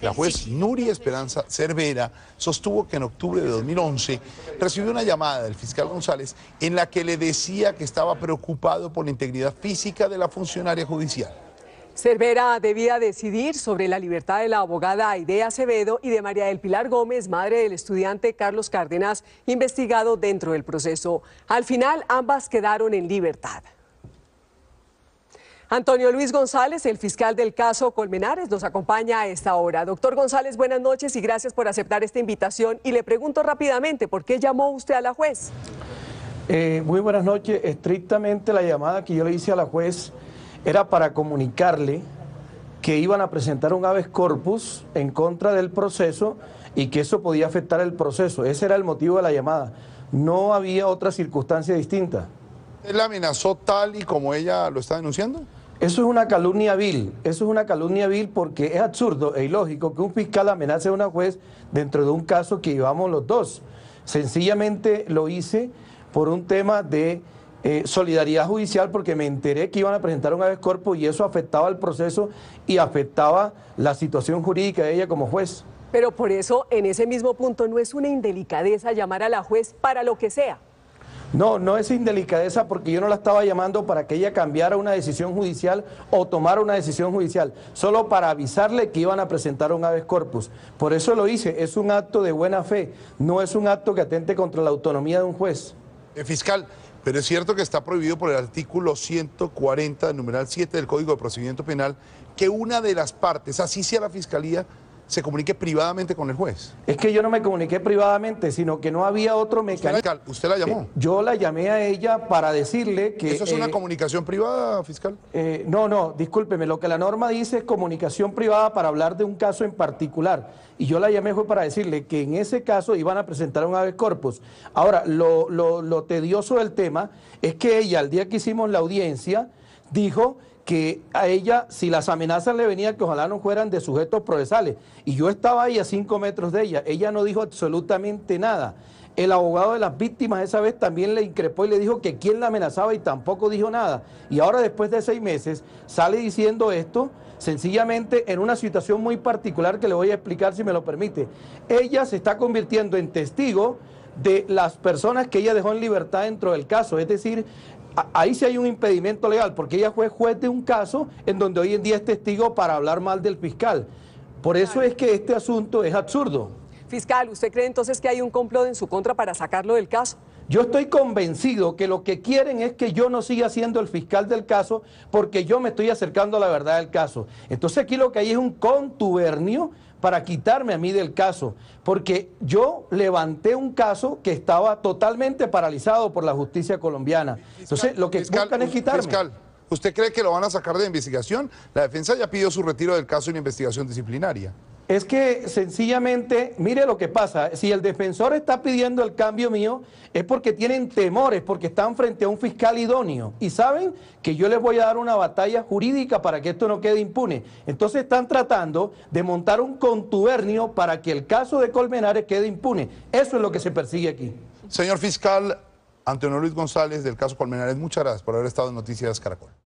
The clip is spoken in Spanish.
La juez Nuria Esperanza Cervera sostuvo que en octubre de 2011 recibió una llamada del fiscal González en la que le decía que estaba preocupado por la integridad física de la funcionaria judicial. Cervera debía decidir sobre la libertad de la abogada Aidea Acevedo y de María del Pilar Gómez, madre del estudiante Carlos Cárdenas, investigado dentro del proceso. Al final, ambas quedaron en libertad. Antonio Luis González, el fiscal del caso Colmenares, nos acompaña a esta hora. Doctor González, buenas noches y gracias por aceptar esta invitación. Y le pregunto rápidamente, ¿por qué llamó usted a la juez? Eh, muy buenas noches. Estrictamente la llamada que yo le hice a la juez era para comunicarle que iban a presentar un habeas corpus en contra del proceso y que eso podía afectar el proceso. Ese era el motivo de la llamada. No había otra circunstancia distinta. ¿Él amenazó tal y como ella lo está denunciando? Eso es una calumnia vil, eso es una calumnia vil porque es absurdo e ilógico que un fiscal amenace a una juez dentro de un caso que llevamos los dos. Sencillamente lo hice por un tema de eh, solidaridad judicial porque me enteré que iban a presentar un habeas corpus y eso afectaba el proceso y afectaba la situación jurídica de ella como juez. Pero por eso, en ese mismo punto, no es una indelicadeza llamar a la juez para lo que sea. No, no es indelicadeza porque yo no la estaba llamando para que ella cambiara una decisión judicial o tomara una decisión judicial, solo para avisarle que iban a presentar un habeas corpus. Por eso lo hice, es un acto de buena fe, no es un acto que atente contra la autonomía de un juez. Eh, fiscal, pero es cierto que está prohibido por el artículo 140, numeral 7 del Código de Procedimiento Penal, que una de las partes, así sea la Fiscalía, se comunique privadamente con el juez. Es que yo no me comuniqué privadamente, sino que no había otro mecanismo. ¿Usted la llamó? Eh, yo la llamé a ella para decirle que... ¿Eso es una eh, comunicación privada, fiscal? Eh, no, no, discúlpeme, lo que la norma dice es comunicación privada para hablar de un caso en particular. Y yo la llamé fue para decirle que en ese caso iban a presentar un habeas corpus. Ahora, lo, tedioso del tema es que ella, al día que hicimos la audiencia, dijo que a ella, si las amenazas le venían, que ojalá no fueran de sujetos procesales. Y yo estaba ahí a cinco metros de ella. Ella no dijo absolutamente nada. El abogado de las víctimas esa vez también le increpó y le dijo que quién la amenazaba y tampoco dijo nada. Y ahora después de seis meses sale diciendo esto, sencillamente en una situación muy particular que le voy a explicar si me lo permite. Ella se está convirtiendo en testigo de las personas que ella dejó en libertad dentro del caso. Es decir, ahí sí hay un impedimento legal, porque ella fue juez de un caso en donde hoy en día es testigo para hablar mal del fiscal. Por eso es que este asunto es absurdo. Fiscal, ¿usted cree entonces que hay un complot en su contra para sacarlo del caso? Yo estoy convencido que lo que quieren es que yo no siga siendo el fiscal del caso porque yo me estoy acercando a la verdad del caso. Entonces aquí lo que hay es un contubernio para quitarme a mí del caso, porque yo levanté un caso que estaba totalmente paralizado por la justicia colombiana. Entonces, lo que es quitarme. Fiscal, ¿usted cree que lo van a sacar de investigación? La defensa ya pidió su retiro del caso en investigación disciplinaria es que sencillamente, mire lo que pasa, si el defensor está pidiendo el cambio mío, es porque tienen temores, porque están frente a un fiscal idóneo y saben que yo les voy a dar una batalla jurídica para que esto no quede impune. Entonces están tratando de montar un contubernio para que el caso de Colmenares quede impune. Eso es lo que se persigue aquí. Señor fiscal Antonio Luis González del caso Colmenares, muchas gracias por haber estado en Noticias Caracol.